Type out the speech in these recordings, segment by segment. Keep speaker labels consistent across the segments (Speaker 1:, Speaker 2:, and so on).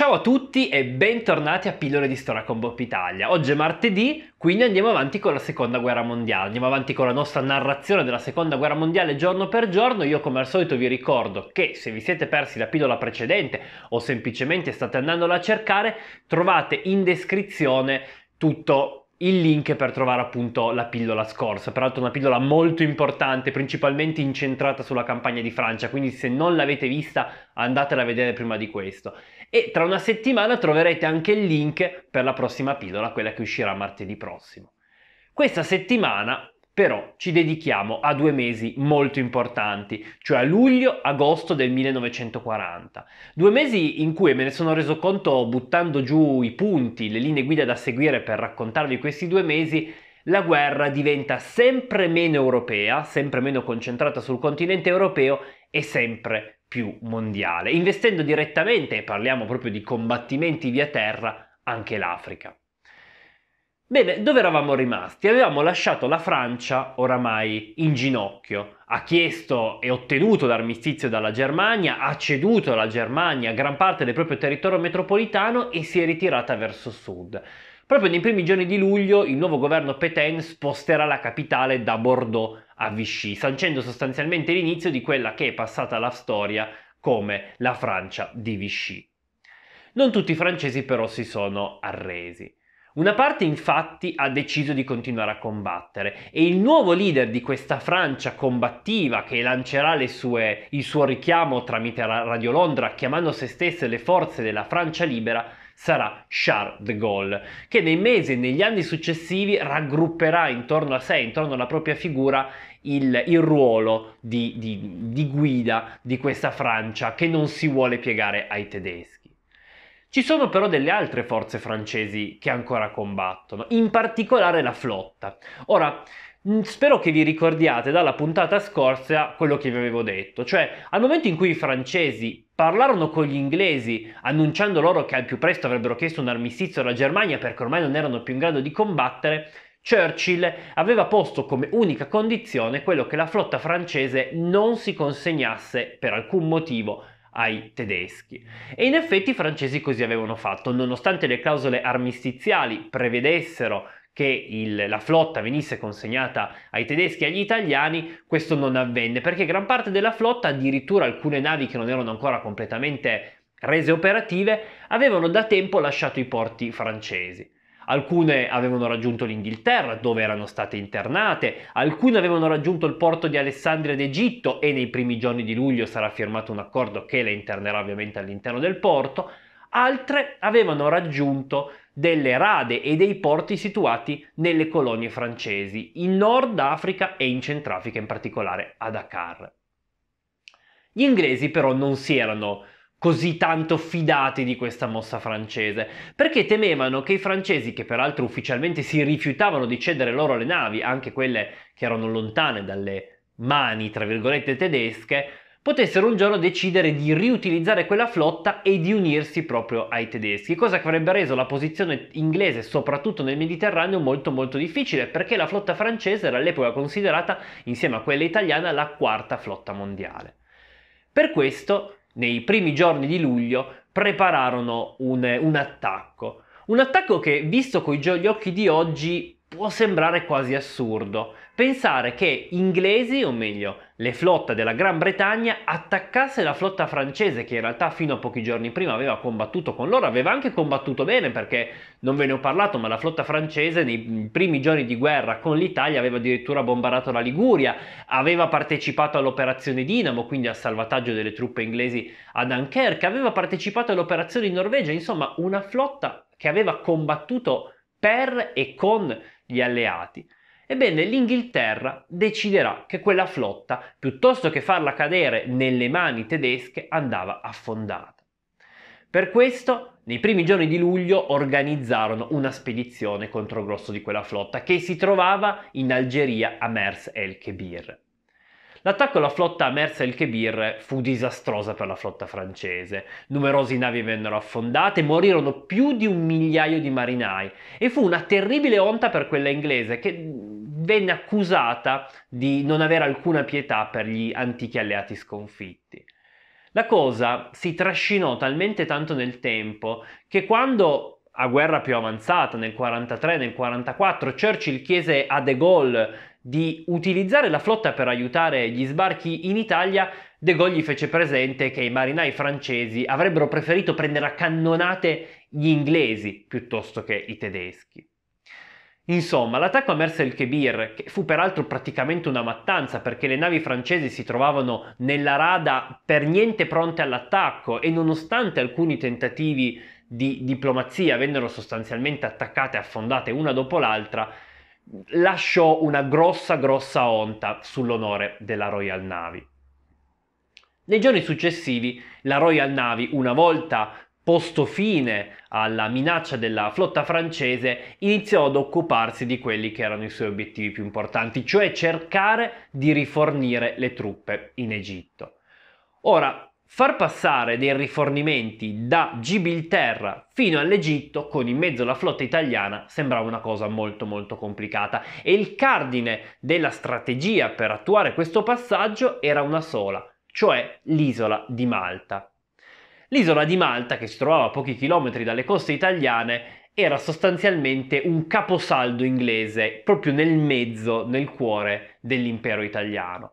Speaker 1: Ciao a tutti e bentornati a Pillole di Storia con Bob Italia. Oggi è martedì, quindi andiamo avanti con la Seconda Guerra Mondiale, andiamo avanti con la nostra narrazione della Seconda Guerra Mondiale giorno per giorno. Io come al solito vi ricordo che se vi siete persi la pillola precedente o semplicemente state andandola a cercare, trovate in descrizione tutto il link per trovare appunto la pillola scorsa, peraltro una pillola molto importante, principalmente incentrata sulla campagna di Francia, quindi se non l'avete vista andatela a vedere prima di questo e tra una settimana troverete anche il link per la prossima pillola, quella che uscirà martedì prossimo. Questa settimana però ci dedichiamo a due mesi molto importanti, cioè a luglio-agosto del 1940. Due mesi in cui me ne sono reso conto buttando giù i punti, le linee guida da seguire per raccontarvi questi due mesi, la guerra diventa sempre meno europea, sempre meno concentrata sul continente europeo e sempre più mondiale, investendo direttamente, e parliamo proprio di combattimenti via terra, anche l'Africa. Bene, dove eravamo rimasti? Avevamo lasciato la Francia oramai in ginocchio, ha chiesto e ottenuto l'armistizio dalla Germania, ha ceduto alla Germania gran parte del proprio territorio metropolitano e si è ritirata verso sud. Proprio nei primi giorni di luglio il nuovo governo Petain sposterà la capitale da Bordeaux a Vichy, sancendo sostanzialmente l'inizio di quella che è passata alla storia come la Francia di Vichy. Non tutti i francesi però si sono arresi. Una parte infatti ha deciso di continuare a combattere e il nuovo leader di questa Francia combattiva che lancerà sue, il suo richiamo tramite Radio Londra chiamando se stesse le forze della Francia libera sarà Charles de Gaulle, che nei mesi e negli anni successivi raggrupperà intorno a sé, intorno alla propria figura, il, il ruolo di, di, di guida di questa Francia che non si vuole piegare ai tedeschi. Ci sono però delle altre forze francesi che ancora combattono, in particolare la flotta. Ora, Mm, spero che vi ricordiate dalla puntata scorsa quello che vi avevo detto, cioè al momento in cui i francesi parlarono con gli inglesi annunciando loro che al più presto avrebbero chiesto un armistizio alla Germania perché ormai non erano più in grado di combattere, Churchill aveva posto come unica condizione quello che la flotta francese non si consegnasse per alcun motivo ai tedeschi. E in effetti i francesi così avevano fatto, nonostante le clausole armistiziali prevedessero che il, la flotta venisse consegnata ai tedeschi e agli italiani, questo non avvenne perché gran parte della flotta, addirittura alcune navi che non erano ancora completamente rese operative, avevano da tempo lasciato i porti francesi. Alcune avevano raggiunto l'Inghilterra, dove erano state internate, alcune avevano raggiunto il porto di Alessandria d'Egitto e nei primi giorni di luglio sarà firmato un accordo che le internerà ovviamente all'interno del porto, altre avevano raggiunto delle rade e dei porti situati nelle colonie francesi, in Nord Africa e in Centrafrica, in particolare a Dakar. Gli inglesi però non si erano così tanto fidati di questa mossa francese, perché temevano che i francesi, che peraltro ufficialmente si rifiutavano di cedere loro le navi, anche quelle che erano lontane dalle mani, tra virgolette, tedesche, potessero un giorno decidere di riutilizzare quella flotta e di unirsi proprio ai tedeschi, cosa che avrebbe reso la posizione inglese soprattutto nel Mediterraneo molto molto difficile perché la flotta francese era all'epoca considerata insieme a quella italiana la quarta flotta mondiale. Per questo, nei primi giorni di luglio, prepararono un, un attacco. Un attacco che, visto con gli occhi di oggi, può sembrare quasi assurdo, pensare che inglesi, o meglio le flotte della Gran Bretagna, attaccasse la flotta francese che in realtà fino a pochi giorni prima aveva combattuto con loro, aveva anche combattuto bene perché non ve ne ho parlato, ma la flotta francese nei primi giorni di guerra con l'Italia aveva addirittura bombardato la Liguria, aveva partecipato all'operazione Dinamo, quindi al salvataggio delle truppe inglesi a Dunkerque, aveva partecipato all'operazione in Norvegia, insomma una flotta che aveva combattuto per e con gli alleati. Ebbene, l'Inghilterra deciderà che quella flotta, piuttosto che farla cadere nelle mani tedesche, andava affondata. Per questo, nei primi giorni di luglio organizzarono una spedizione contro il grosso di quella flotta che si trovava in Algeria a Mers el-Kebir. L'attacco alla flotta Mersa El Kebir fu disastrosa per la flotta francese. Numerose navi vennero affondate, morirono più di un migliaio di marinai e fu una terribile onta per quella inglese che venne accusata di non avere alcuna pietà per gli antichi alleati sconfitti. La cosa si trascinò talmente tanto nel tempo che quando a guerra più avanzata nel 1943 nel 1944 Churchill chiese a De Gaulle di utilizzare la flotta per aiutare gli sbarchi in Italia, De Gogli fece presente che i marinai francesi avrebbero preferito prendere a cannonate gli inglesi piuttosto che i tedeschi. Insomma, l'attacco a Mersa el Kebir, che fu peraltro praticamente una mattanza perché le navi francesi si trovavano nella rada per niente pronte all'attacco e nonostante alcuni tentativi di diplomazia vennero sostanzialmente attaccate e affondate una dopo l'altra, lasciò una grossa, grossa onta sull'onore della Royal Navy. Nei giorni successivi la Royal Navy, una volta posto fine alla minaccia della flotta francese, iniziò ad occuparsi di quelli che erano i suoi obiettivi più importanti, cioè cercare di rifornire le truppe in Egitto. Ora, Far passare dei rifornimenti da Gibilterra fino all'Egitto con in mezzo la flotta italiana sembrava una cosa molto molto complicata e il cardine della strategia per attuare questo passaggio era una sola, cioè l'isola di Malta. L'isola di Malta, che si trovava a pochi chilometri dalle coste italiane, era sostanzialmente un caposaldo inglese proprio nel mezzo, nel cuore dell'impero italiano.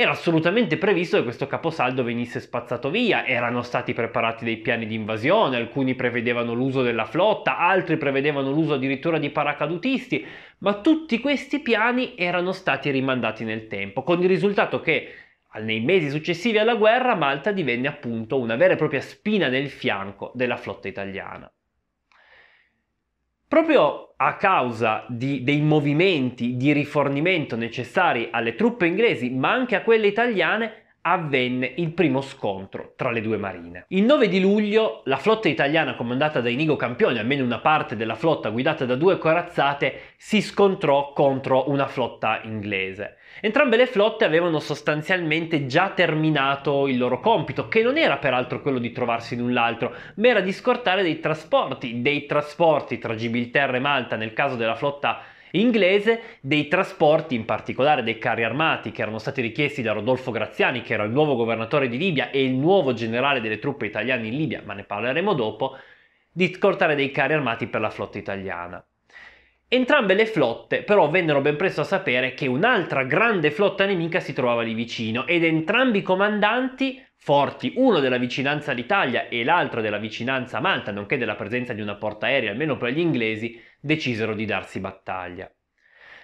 Speaker 1: Era assolutamente previsto che questo caposaldo venisse spazzato via, erano stati preparati dei piani di invasione, alcuni prevedevano l'uso della flotta, altri prevedevano l'uso addirittura di paracadutisti, ma tutti questi piani erano stati rimandati nel tempo, con il risultato che nei mesi successivi alla guerra Malta divenne appunto una vera e propria spina nel fianco della flotta italiana. Proprio a causa di, dei movimenti di rifornimento necessari alle truppe inglesi, ma anche a quelle italiane, avvenne il primo scontro tra le due marine. Il 9 di luglio la flotta italiana comandata da Inigo Campione, almeno una parte della flotta guidata da due corazzate, si scontrò contro una flotta inglese. Entrambe le flotte avevano sostanzialmente già terminato il loro compito, che non era peraltro quello di trovarsi l'un l'altro, ma era di scortare dei trasporti, dei trasporti tra Gibilterra e Malta nel caso della flotta inglese dei trasporti, in particolare dei carri armati che erano stati richiesti da Rodolfo Graziani, che era il nuovo governatore di Libia e il nuovo generale delle truppe italiane in Libia, ma ne parleremo dopo, di scortare dei carri armati per la flotta italiana. Entrambe le flotte però vennero ben presto a sapere che un'altra grande flotta nemica si trovava lì vicino ed entrambi i comandanti, forti uno della vicinanza all'Italia e l'altro della vicinanza a Malta, nonché della presenza di una portaerei almeno per gli inglesi, decisero di darsi battaglia.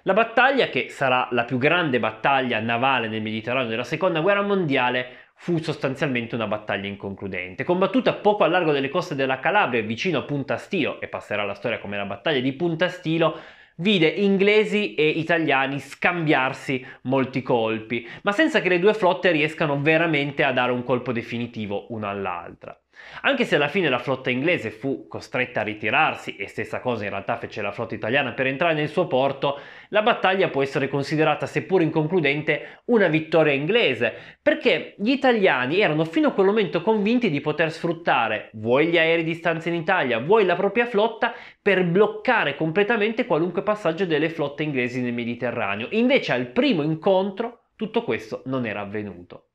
Speaker 1: La battaglia, che sarà la più grande battaglia navale nel Mediterraneo della Seconda Guerra Mondiale, fu sostanzialmente una battaglia inconcludente. Combattuta poco a largo delle coste della Calabria, vicino a Punta Stilo, e passerà la storia come la battaglia di Punta Stilo, vide inglesi e italiani scambiarsi molti colpi, ma senza che le due flotte riescano veramente a dare un colpo definitivo una all'altra. Anche se alla fine la flotta inglese fu costretta a ritirarsi, e stessa cosa in realtà fece la flotta italiana per entrare nel suo porto, la battaglia può essere considerata, seppur inconcludente, una vittoria inglese, perché gli italiani erano fino a quel momento convinti di poter sfruttare vuoi gli aerei di stanza in Italia, vuoi la propria flotta, per bloccare completamente qualunque passaggio delle flotte inglesi nel Mediterraneo. Invece al primo incontro tutto questo non era avvenuto.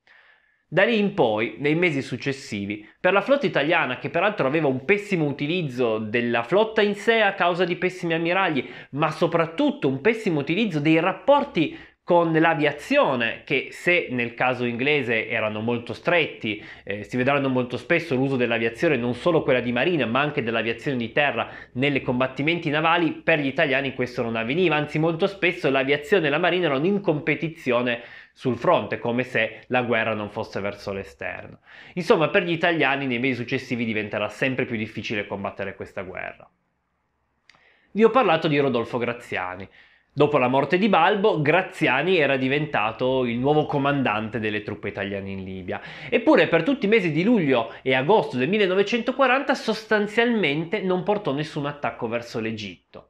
Speaker 1: Da lì in poi, nei mesi successivi, per la flotta italiana, che peraltro aveva un pessimo utilizzo della flotta in sé a causa di pessimi ammiragli, ma soprattutto un pessimo utilizzo dei rapporti con l'aviazione, che se nel caso inglese erano molto stretti, eh, si vedranno molto spesso l'uso dell'aviazione, non solo quella di marina, ma anche dell'aviazione di terra nelle combattimenti navali, per gli italiani questo non avveniva, anzi molto spesso l'aviazione e la marina erano in competizione sul fronte, come se la guerra non fosse verso l'esterno. Insomma, per gli italiani nei mesi successivi diventerà sempre più difficile combattere questa guerra. Vi ho parlato di Rodolfo Graziani. Dopo la morte di Balbo, Graziani era diventato il nuovo comandante delle truppe italiane in Libia. Eppure per tutti i mesi di luglio e agosto del 1940 sostanzialmente non portò nessun attacco verso l'Egitto.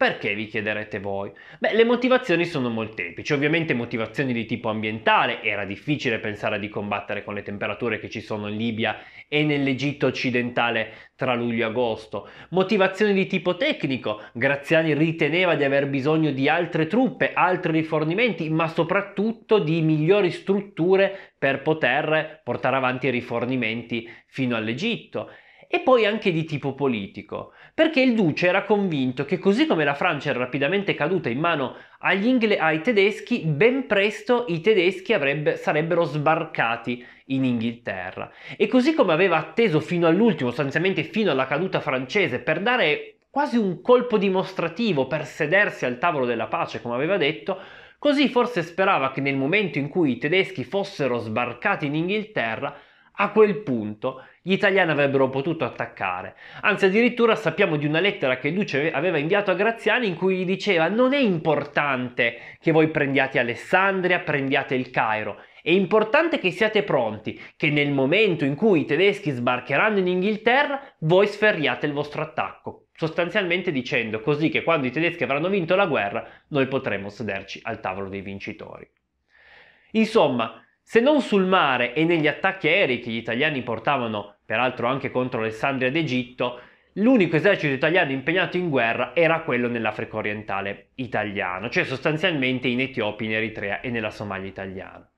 Speaker 1: Perché vi chiederete voi? Beh, le motivazioni sono molteplici, ovviamente motivazioni di tipo ambientale, era difficile pensare di combattere con le temperature che ci sono in Libia e nell'Egitto occidentale tra luglio e agosto, motivazioni di tipo tecnico, Graziani riteneva di aver bisogno di altre truppe, altri rifornimenti, ma soprattutto di migliori strutture per poter portare avanti i rifornimenti fino all'Egitto e poi anche di tipo politico, perché il duce era convinto che così come la Francia era rapidamente caduta in mano Ingle- ai tedeschi, ben presto i tedeschi avrebbe- sarebbero sbarcati in Inghilterra. E così come aveva atteso fino all'ultimo, sostanzialmente fino alla caduta francese, per dare quasi un colpo dimostrativo, per sedersi al tavolo della pace, come aveva detto, Così forse sperava che nel momento in cui i tedeschi fossero sbarcati in Inghilterra, a quel punto gli italiani avrebbero potuto attaccare. Anzi, addirittura sappiamo di una lettera che Duce aveva inviato a Graziani in cui gli diceva non è importante che voi prendiate Alessandria, prendiate il Cairo, è importante che siate pronti, che nel momento in cui i tedeschi sbarcheranno in Inghilterra, voi sferriate il vostro attacco, sostanzialmente dicendo così che quando i tedeschi avranno vinto la guerra, noi potremo sederci al tavolo dei vincitori. Insomma, se non sul mare e negli attacchi aerei che gli italiani portavano, peraltro anche contro Alessandria d'Egitto, l'unico esercito italiano impegnato in guerra era quello nell'Africa orientale italiano, cioè sostanzialmente in Etiopia, in Eritrea e nella Somalia italiana.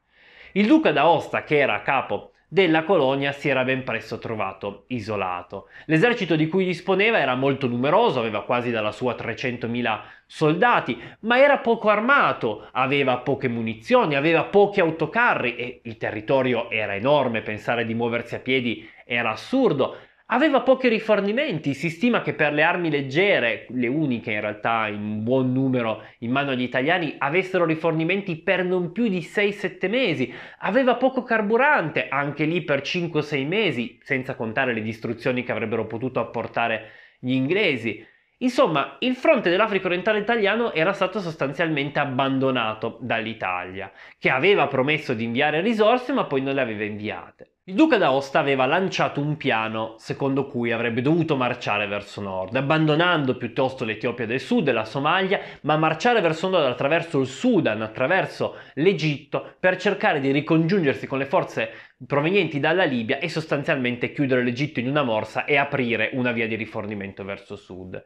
Speaker 1: Il duca d'Aosta, che era a capo della colonia si era ben presto trovato isolato. L'esercito di cui disponeva era molto numeroso, aveva quasi dalla sua 300.000 soldati, ma era poco armato, aveva poche munizioni, aveva pochi autocarri e il territorio era enorme, pensare di muoversi a piedi era assurdo Aveva pochi rifornimenti, si stima che per le armi leggere, le uniche in realtà in buon numero in mano agli italiani, avessero rifornimenti per non più di 6-7 mesi. Aveva poco carburante, anche lì per 5-6 mesi, senza contare le distruzioni che avrebbero potuto apportare gli inglesi. Insomma, il fronte dell'Africa orientale italiano era stato sostanzialmente abbandonato dall'Italia, che aveva promesso di inviare risorse ma poi non le aveva inviate. Il duca d'Aosta aveva lanciato un piano secondo cui avrebbe dovuto marciare verso nord, abbandonando piuttosto l'Etiopia del sud e la Somalia, ma marciare verso nord attraverso il Sudan, attraverso l'Egitto, per cercare di ricongiungersi con le forze provenienti dalla Libia e sostanzialmente chiudere l'Egitto in una morsa e aprire una via di rifornimento verso sud.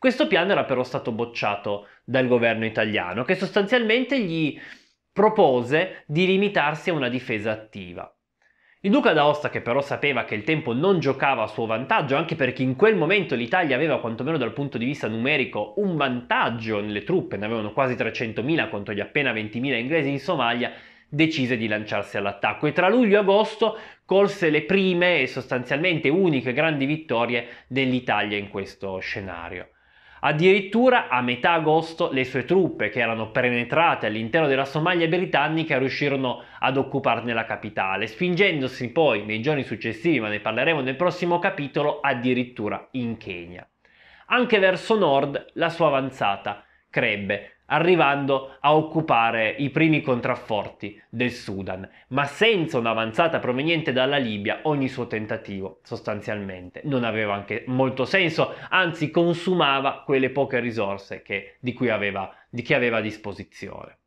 Speaker 1: Questo piano era però stato bocciato dal governo italiano, che sostanzialmente gli propose di limitarsi a una difesa attiva. Il duca d'Aosta, che però sapeva che il tempo non giocava a suo vantaggio, anche perché in quel momento l'Italia aveva, quantomeno dal punto di vista numerico, un vantaggio nelle truppe, ne avevano quasi 300.000 contro gli appena 20.000 inglesi in Somalia, decise di lanciarsi all'attacco e tra luglio e agosto colse le prime e sostanzialmente uniche grandi vittorie dell'Italia in questo scenario. Addirittura a metà agosto le sue truppe, che erano penetrate all'interno della Somalia britannica, riuscirono ad occuparne la capitale, spingendosi poi nei giorni successivi, ma ne parleremo nel prossimo capitolo, addirittura in Kenya. Anche verso nord la sua avanzata crebbe, arrivando a occupare i primi contrafforti del Sudan, ma senza un'avanzata proveniente dalla Libia ogni suo tentativo sostanzialmente non aveva anche molto senso, anzi consumava quelle poche risorse che, di, cui aveva, di chi aveva a disposizione.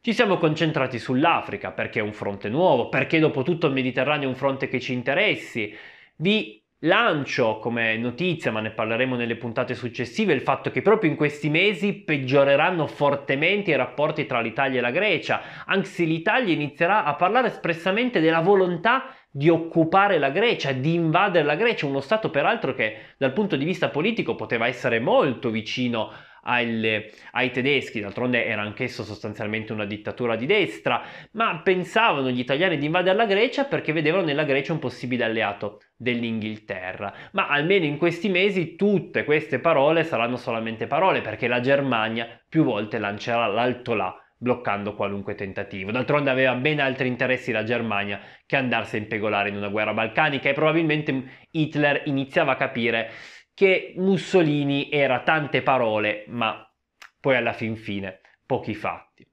Speaker 1: Ci siamo concentrati sull'Africa perché è un fronte nuovo, perché dopo tutto il Mediterraneo è un fronte che ci interessi. Vi Lancio come notizia, ma ne parleremo nelle puntate successive, il fatto che proprio in questi mesi peggioreranno fortemente i rapporti tra l'Italia e la Grecia, anche se l'Italia inizierà a parlare espressamente della volontà di occupare la Grecia, di invadere la Grecia, uno Stato peraltro che dal punto di vista politico poteva essere molto vicino al, ai tedeschi, d'altronde era anch'esso sostanzialmente una dittatura di destra, ma pensavano gli italiani di invadere la Grecia perché vedevano nella Grecia un possibile alleato dell'Inghilterra. Ma almeno in questi mesi tutte queste parole saranno solamente parole perché la Germania più volte lancerà l'alto là bloccando qualunque tentativo. D'altronde aveva ben altri interessi la Germania che andarsi a impegolare in una guerra balcanica e probabilmente Hitler iniziava a capire che Mussolini era tante parole, ma poi alla fin fine pochi fatti.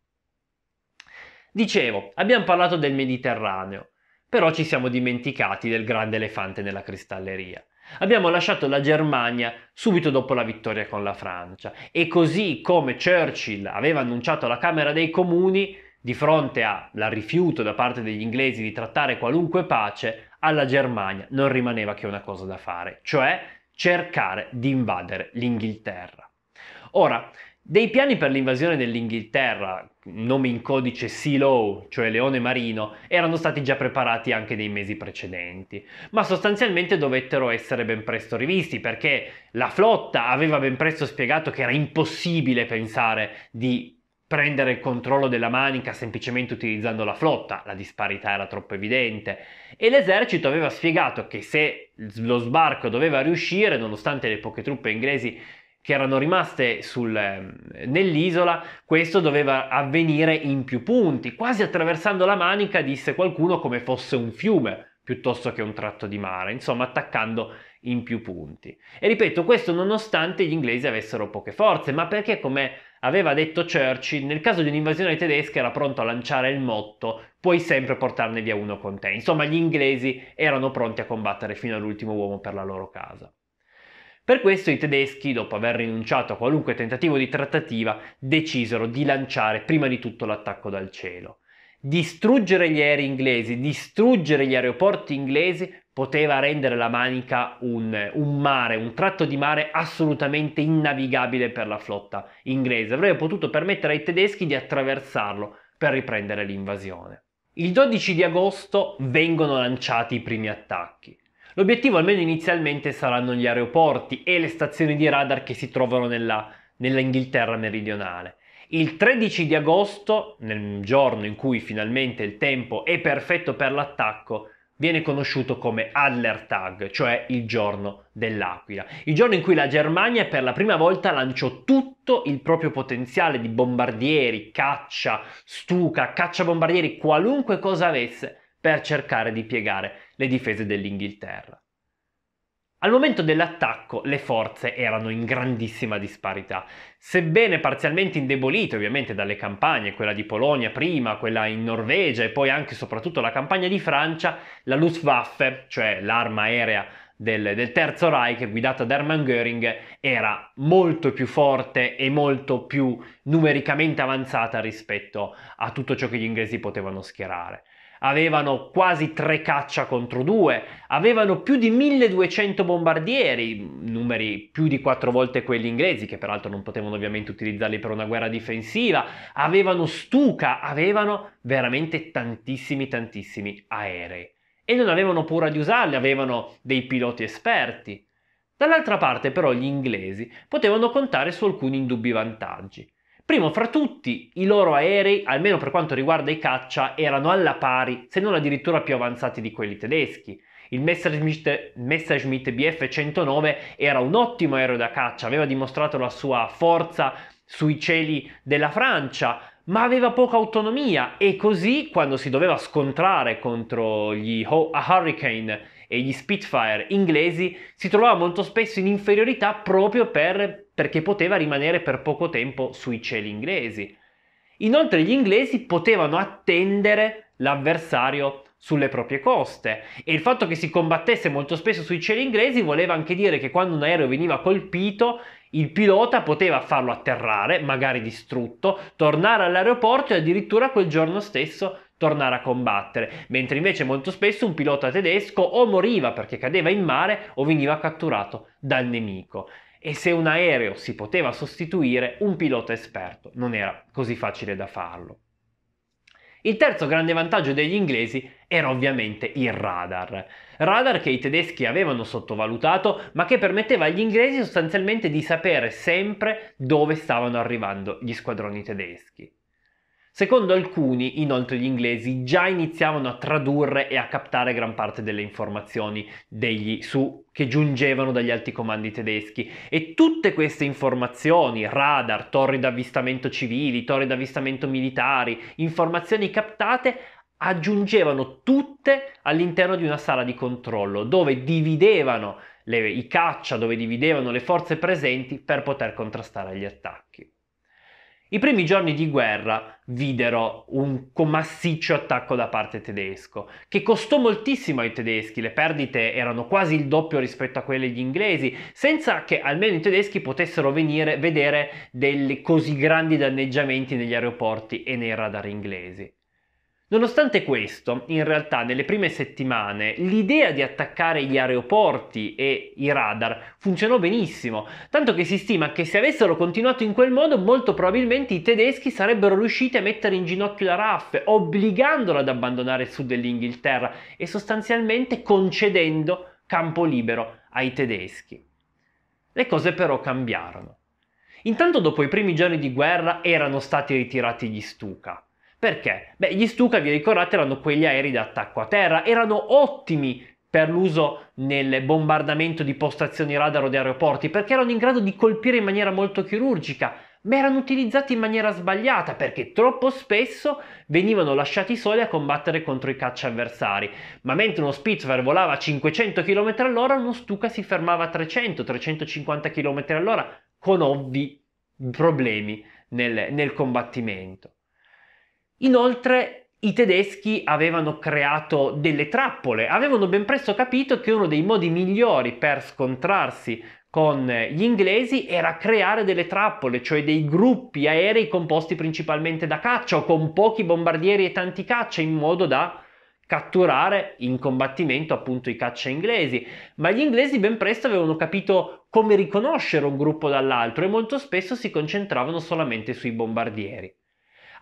Speaker 1: Dicevo, abbiamo parlato del Mediterraneo, però ci siamo dimenticati del grande elefante nella cristalleria. Abbiamo lasciato la Germania subito dopo la vittoria con la Francia e così come Churchill aveva annunciato alla Camera dei Comuni, di fronte al rifiuto da parte degli inglesi di trattare qualunque pace, alla Germania non rimaneva che una cosa da fare, cioè cercare di invadere l'Inghilterra. Ora, dei piani per l'invasione dell'Inghilterra, nome in codice Sea Low, cioè Leone Marino, erano stati già preparati anche nei mesi precedenti, ma sostanzialmente dovettero essere ben presto rivisti perché la flotta aveva ben presto spiegato che era impossibile pensare di prendere il controllo della Manica semplicemente utilizzando la flotta, la disparità era troppo evidente, e l'esercito aveva spiegato che se lo sbarco doveva riuscire, nonostante le poche truppe inglesi che erano rimaste sul, ehm, nell'isola, questo doveva avvenire in più punti, quasi attraversando la Manica, disse qualcuno, come fosse un fiume piuttosto che un tratto di mare, insomma attaccando in più punti. E ripeto, questo nonostante gli inglesi avessero poche forze, ma perché come Aveva detto Churchill, nel caso di un'invasione tedesca era pronto a lanciare il motto puoi sempre portarne via uno con te. Insomma, gli inglesi erano pronti a combattere fino all'ultimo uomo per la loro casa. Per questo i tedeschi, dopo aver rinunciato a qualunque tentativo di trattativa, decisero di lanciare prima di tutto l'attacco dal cielo. Distruggere gli aerei inglesi, distruggere gli aeroporti inglesi poteva rendere la Manica un, un, mare, un tratto di mare assolutamente innavigabile per la flotta inglese. Avrebbe potuto permettere ai tedeschi di attraversarlo per riprendere l'invasione. Il 12 di agosto vengono lanciati i primi attacchi. L'obiettivo almeno inizialmente saranno gli aeroporti e le stazioni di radar che si trovano nella, nell'Inghilterra meridionale. Il 13 di agosto, nel giorno in cui finalmente il tempo è perfetto per l'attacco, viene conosciuto come Adlertag, cioè il giorno dell'Aquila, il giorno in cui la Germania per la prima volta lanciò tutto il proprio potenziale di bombardieri, caccia, stuca, cacciabombardieri, qualunque cosa avesse per cercare di piegare le difese dell'Inghilterra. Al momento dell'attacco le forze erano in grandissima disparità, sebbene parzialmente indebolite ovviamente dalle campagne, quella di Polonia prima, quella in Norvegia e poi anche e soprattutto la campagna di Francia, la Luftwaffe, cioè l'arma aerea del, del, Terzo Reich guidata da Hermann Göring era molto più forte e molto più numericamente avanzata rispetto a tutto ciò che gli inglesi potevano schierare avevano quasi tre caccia contro due, avevano più di 1200 bombardieri, numeri più di quattro volte quelli inglesi, che peraltro non potevano ovviamente utilizzarli per una guerra difensiva, avevano stuca, avevano veramente tantissimi tantissimi aerei. E non avevano paura di usarli, avevano dei piloti esperti. Dall'altra parte però gli inglesi potevano contare su alcuni indubbi vantaggi. Primo fra tutti, i loro aerei, almeno per quanto riguarda i caccia, erano alla pari, se non addirittura più avanzati di quelli tedeschi. Il Messerschmitt, Messerschmitt Bf-109 era un ottimo aereo da caccia, aveva dimostrato la sua forza sui cieli della Francia, ma aveva poca autonomia e così quando si doveva scontrare contro gli Hurricane e gli Spitfire inglesi si trovava molto spesso in inferiorità proprio per perché poteva rimanere per poco tempo sui cieli inglesi. Inoltre gli inglesi potevano attendere l'avversario sulle proprie coste e il fatto che si combattesse molto spesso sui cieli inglesi voleva anche dire che quando un aereo veniva colpito il pilota poteva farlo atterrare, magari distrutto, tornare all'aeroporto e addirittura quel giorno stesso tornare a combattere, mentre invece molto spesso un pilota tedesco o moriva perché cadeva in mare o veniva catturato dal nemico e se un aereo si poteva sostituire, un pilota esperto non era così facile da farlo. Il terzo grande vantaggio degli inglesi era ovviamente il radar. Radar che i tedeschi avevano sottovalutato, ma che permetteva agli inglesi sostanzialmente di sapere sempre dove stavano arrivando gli squadroni tedeschi. Secondo alcuni, inoltre, gli inglesi già iniziavano a tradurre e a captare gran parte delle informazioni degli su che giungevano dagli alti comandi tedeschi e tutte queste informazioni, radar, torri d'avvistamento civili, torri d'avvistamento militari, informazioni captate aggiungevano tutte all'interno di una sala di controllo dove dividevano le, i caccia, dove dividevano le forze presenti per poter contrastare gli attacchi. I primi giorni di guerra videro un massiccio attacco da parte tedesco, che costò moltissimo ai tedeschi, le perdite erano quasi il doppio rispetto a quelle degli inglesi, senza che almeno i tedeschi potessero venire, vedere dei così grandi danneggiamenti negli aeroporti e nei radar inglesi. Nonostante questo, in realtà nelle prime settimane l'idea di attaccare gli aeroporti e i radar funzionò benissimo, tanto che si stima che se avessero continuato in quel modo molto probabilmente i tedeschi sarebbero riusciti a mettere in ginocchio la RAF, obbligandola ad abbandonare il sud dell'Inghilterra e sostanzialmente concedendo campo libero ai tedeschi. Le cose però cambiarono. Intanto dopo i primi giorni di guerra erano stati ritirati gli Stuka. Perché? Beh, gli Stuka, vi ricordate, erano quegli aerei da attacco a terra, erano ottimi per l'uso nel bombardamento di postazioni radar o di aeroporti, perché erano in grado di colpire in maniera molto chirurgica, ma erano utilizzati in maniera sbagliata perché troppo spesso venivano lasciati soli a combattere contro i caccia avversari. Ma mentre uno Spitzer volava a 500 km all'ora, uno Stuka si fermava a 300-350 km all'ora, con ovvi problemi nel, nel combattimento. Inoltre i tedeschi avevano creato delle trappole, avevano ben presto capito che uno dei modi migliori per scontrarsi con gli inglesi era creare delle trappole, cioè dei gruppi aerei composti principalmente da caccia o con pochi bombardieri e tanti caccia in modo da catturare in combattimento appunto i caccia inglesi, ma gli inglesi ben presto avevano capito come riconoscere un gruppo dall'altro e molto spesso si concentravano solamente sui bombardieri.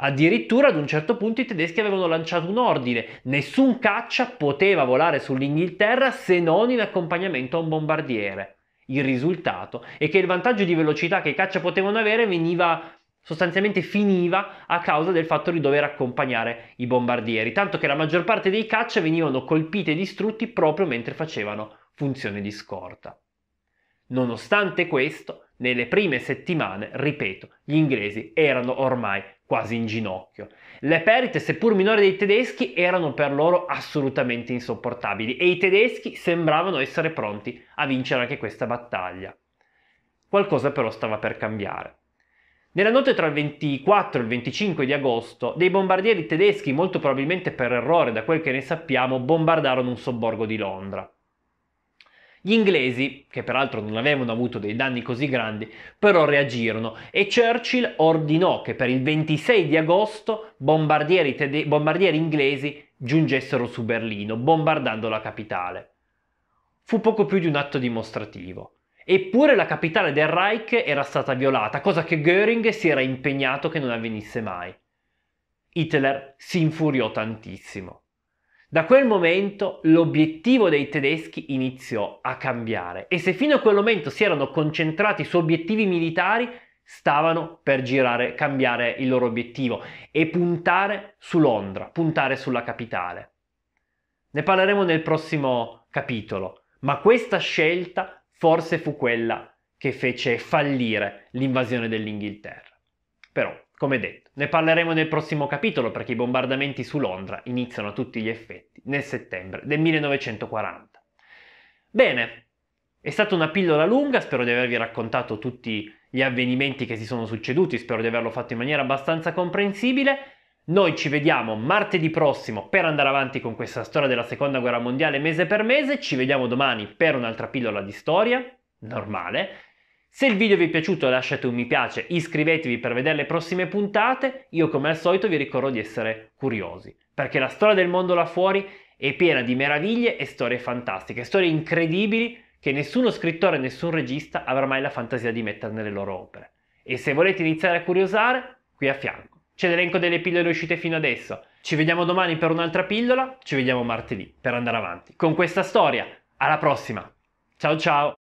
Speaker 1: Addirittura ad un certo punto i tedeschi avevano lanciato un ordine, nessun caccia poteva volare sull'Inghilterra se non in accompagnamento a un bombardiere. Il risultato è che il vantaggio di velocità che i caccia potevano avere veniva sostanzialmente finiva a causa del fatto di dover accompagnare i bombardieri, tanto che la maggior parte dei caccia venivano colpiti e distrutti proprio mentre facevano funzione di scorta. Nonostante questo, nelle prime settimane, ripeto, gli inglesi erano ormai quasi in ginocchio. Le perdite, seppur minori dei tedeschi, erano per loro assolutamente insopportabili e i tedeschi sembravano essere pronti a vincere anche questa battaglia. Qualcosa però stava per cambiare. Nella notte tra il 24 e il 25 di agosto, dei bombardieri tedeschi, molto probabilmente per errore da quel che ne sappiamo, bombardarono un sobborgo di Londra. Gli inglesi, che peraltro non avevano avuto dei danni così grandi, però reagirono e Churchill ordinò che per il 26 di agosto bombardieri, tede- bombardieri inglesi giungessero su Berlino, bombardando la capitale. Fu poco più di un atto dimostrativo. Eppure la capitale del Reich era stata violata, cosa che Göring si era impegnato che non avvenisse mai. Hitler si infuriò tantissimo. Da quel momento l'obiettivo dei tedeschi iniziò a cambiare e se fino a quel momento si erano concentrati su obiettivi militari, stavano per girare, cambiare il loro obiettivo e puntare su Londra, puntare sulla capitale. Ne parleremo nel prossimo capitolo, ma questa scelta forse fu quella che fece fallire l'invasione dell'Inghilterra. Però, come detto, ne parleremo nel prossimo capitolo perché i bombardamenti su Londra iniziano a tutti gli effetti nel settembre del 1940. Bene, è stata una pillola lunga, spero di avervi raccontato tutti gli avvenimenti che si sono succeduti, spero di averlo fatto in maniera abbastanza comprensibile. Noi ci vediamo martedì prossimo per andare avanti con questa storia della seconda guerra mondiale mese per mese, ci vediamo domani per un'altra pillola di storia, normale, se il video vi è piaciuto lasciate un mi piace, iscrivetevi per vedere le prossime puntate, io come al solito vi ricordo di essere curiosi, perché la storia del mondo là fuori è piena di meraviglie e storie fantastiche, storie incredibili che nessuno scrittore, nessun regista avrà mai la fantasia di mettere nelle loro opere. E se volete iniziare a curiosare, qui a fianco. C'è l'elenco delle pillole uscite fino adesso. Ci vediamo domani per un'altra pillola, ci vediamo martedì per andare avanti. Con questa storia, alla prossima. Ciao ciao!